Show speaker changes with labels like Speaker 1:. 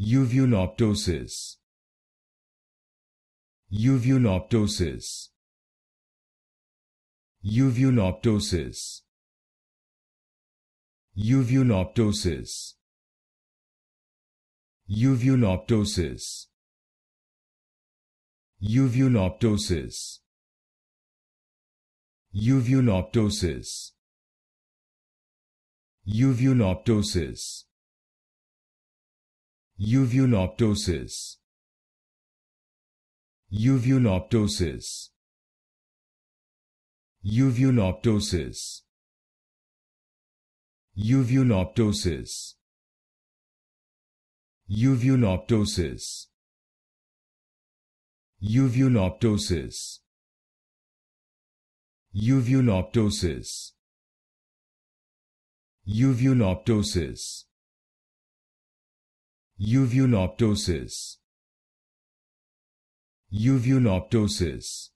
Speaker 1: Uveal optosis. Uveal optosis. Uveal optosis. Uveal optosis. Uveal optosis. Uveal optosis. Uveal optosis. Uveal optosis. Uvuloptosis. Uvuloptosis. Uvuloptosis. Uvuloptosis. Uvuloptosis. Uvuloptosis. Uvuloptosis. Uvuloptosis. Uvuloptosis. Uvuloptosis.